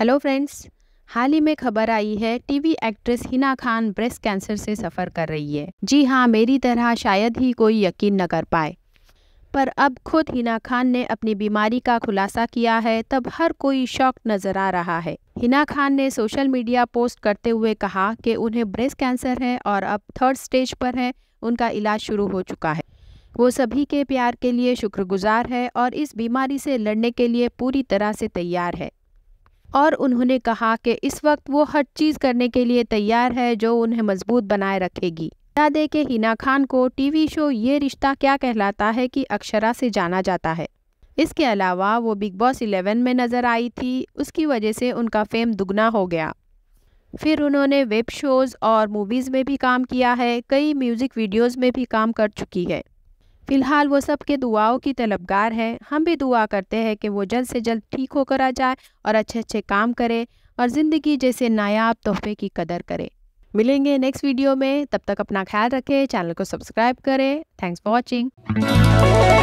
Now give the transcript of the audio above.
hello friends हाल ही में खबर आई है TV actress Hina Khan breast cancer से सफ़र कर रही है जी हाँ मेरी तरह शायद ही कोई यकीन न कर पाए पर अब खुद हिना खान ने अपनी बीमारी का खुलासा किया है तब हर कोई शॉक नज़र आ रहा है हिना खान ने सोशल मीडिया पोस्ट करते हुए कहा कि उन्हें ब्रेस्ट कैंसर है और अब थर्ड स्टेज पर है उनका इलाज शुरू हो चुका है वो सभी के प्यार के लिए शुक्रगुजार है और इस बीमारी से लड़ने के लिए पूरी तरह से तैयार है और उन्होंने कहा कि इस वक्त वो हर चीज़ करने के लिए तैयार है जो उन्हें मजबूत बनाए रखेगी बता दें कि हिना खान को टीवी शो ये रिश्ता क्या कहलाता है कि अक्षरा से जाना जाता है इसके अलावा वो बिग बॉस 11 में नज़र आई थी उसकी वजह से उनका फेम दुगना हो गया फिर उन्होंने वेब शोज़ और मूवीज़ में भी काम किया है कई म्यूज़िक वीडियोज़ में भी काम कर चुकी है फ़िलहाल वो सब के दुआओं की तलबगार है हम भी दुआ करते हैं कि वो जल्द से जल्द ठीक होकर आ जाए और अच्छे अच्छे काम करे और ज़िंदगी जैसे नायाब तोहफे की कदर करे मिलेंगे नेक्स्ट वीडियो में तब तक अपना ख्याल रखें चैनल को सब्सक्राइब करें थैंक्स फॉर वॉचिंग